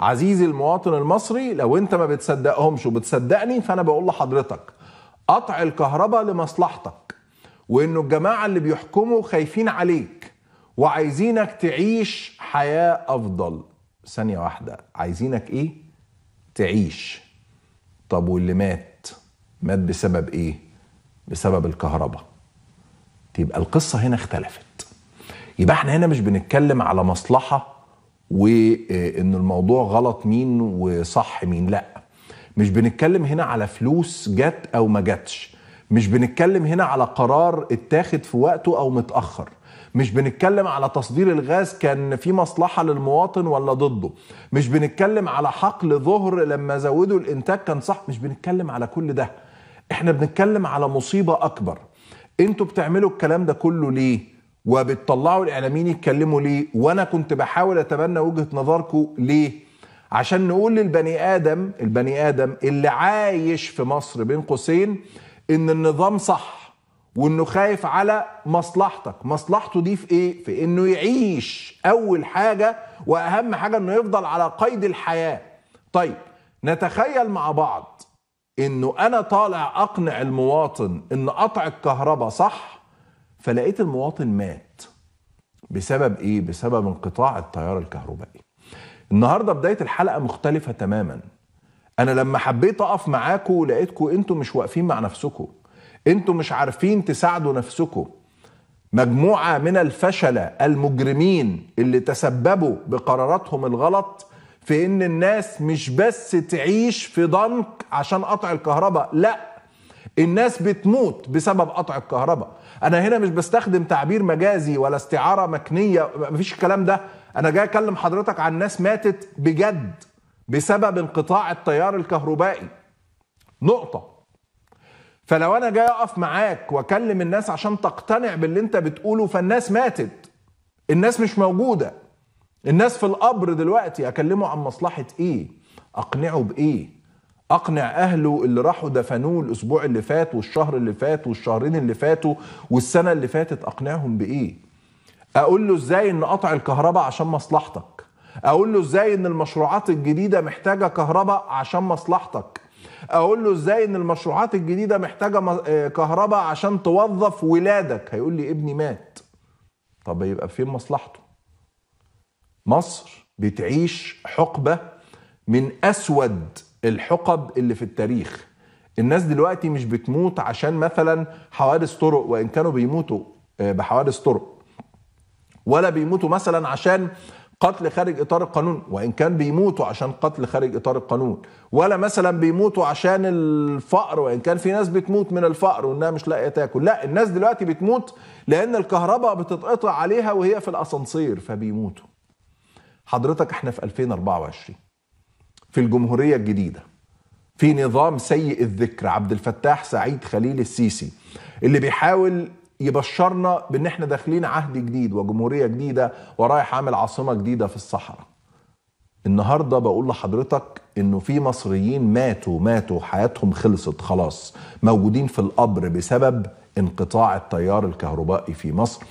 عزيزي المواطن المصري لو انت ما بتصدقهمش وبتصدقني فانا بقول لحضرتك قطع الكهرباء لمصلحتك وانه الجماعه اللي بيحكموا خايفين عليك وعايزينك تعيش حياه افضل ثانيه واحده عايزينك ايه تعيش طب واللي مات مات بسبب ايه بسبب الكهرباء تبقى طيب القصه هنا اختلفت يبقى احنا هنا مش بنتكلم على مصلحه وان الموضوع غلط مين وصح مين لا مش بنتكلم هنا على فلوس جت او ما جاتش مش بنتكلم هنا على قرار اتاخد في وقته او متاخر مش بنتكلم على تصدير الغاز كان في مصلحة للمواطن ولا ضده مش بنتكلم على حقل ظهر لما زودوا الانتاج كان صح مش بنتكلم على كل ده احنا بنتكلم على مصيبة اكبر انتوا بتعملوا الكلام ده كله ليه وبتطلعوا الاعلاميين يتكلموا ليه وانا كنت بحاول اتبنى وجهه نظركم ليه عشان نقول للبني ادم البني ادم اللي عايش في مصر بين قوسين ان النظام صح وانه خايف على مصلحتك مصلحته دي في ايه في انه يعيش اول حاجه واهم حاجه انه يفضل على قيد الحياه طيب نتخيل مع بعض انه انا طالع اقنع المواطن ان قطع الكهرباء صح فلقيت المواطن مات بسبب ايه بسبب انقطاع التيار الكهربائي النهارده بدايه الحلقه مختلفه تماما انا لما حبيت اقف معاكم لقيتكم انتوا مش واقفين مع نفسكم انتوا مش عارفين تساعدوا نفسكم مجموعه من الفشله المجرمين اللي تسببوا بقراراتهم الغلط في ان الناس مش بس تعيش في ضنك عشان قطع الكهرباء لا الناس بتموت بسبب قطع الكهرباء انا هنا مش بستخدم تعبير مجازي ولا استعاره مكنيه مفيش الكلام ده انا جاي اكلم حضرتك عن ناس ماتت بجد بسبب انقطاع التيار الكهربائي نقطه فلو انا جاي اقف معاك واكلم الناس عشان تقتنع باللي انت بتقوله فالناس ماتت الناس مش موجوده الناس في القبر دلوقتي اكلمه عن مصلحه ايه اقنعه بايه اقنع اهله اللي راحوا دفنوه الاسبوع اللي فات والشهر اللي فات والشهرين اللي فاتوا والسنه اللي فاتت اقنعهم بايه اقول له ازاي ان قطع الكهرباء عشان مصلحتك اقول له ازاي ان المشروعات الجديده محتاجه كهرباء عشان مصلحتك اقول له ازاي ان المشروعات الجديده محتاجه آه، كهرباء عشان توظف ولادك هيقول لي ابني مات طب يبقى فين مصلحته مصر بتعيش حقبه من اسود الحقب اللي في التاريخ الناس دلوقتي مش بتموت عشان مثلا حوادث طرق وان كانوا بيموتوا آه، بحوادث طرق ولا بيموتوا مثلا عشان قتل خارج اطار القانون وان كان بيموتوا عشان قتل خارج اطار القانون ولا مثلا بيموتوا عشان الفقر وان كان في ناس بتموت من الفقر وانها مش لاقيه تاكل لا الناس دلوقتي بتموت لان الكهرباء بتتقطع عليها وهي في الاسانسير فبيموتوا حضرتك احنا في 2024 في الجمهوريه الجديده في نظام سيء الذكر عبد الفتاح سعيد خليل السيسي اللي بيحاول يبشرنا بان احنا داخلين عهد جديد وجمهوريه جديده ورايح عامل عاصمه جديده في الصحراء النهارده بقول لحضرتك انه في مصريين ماتوا ماتوا حياتهم خلصت خلاص موجودين في القبر بسبب انقطاع التيار الكهربائي في مصر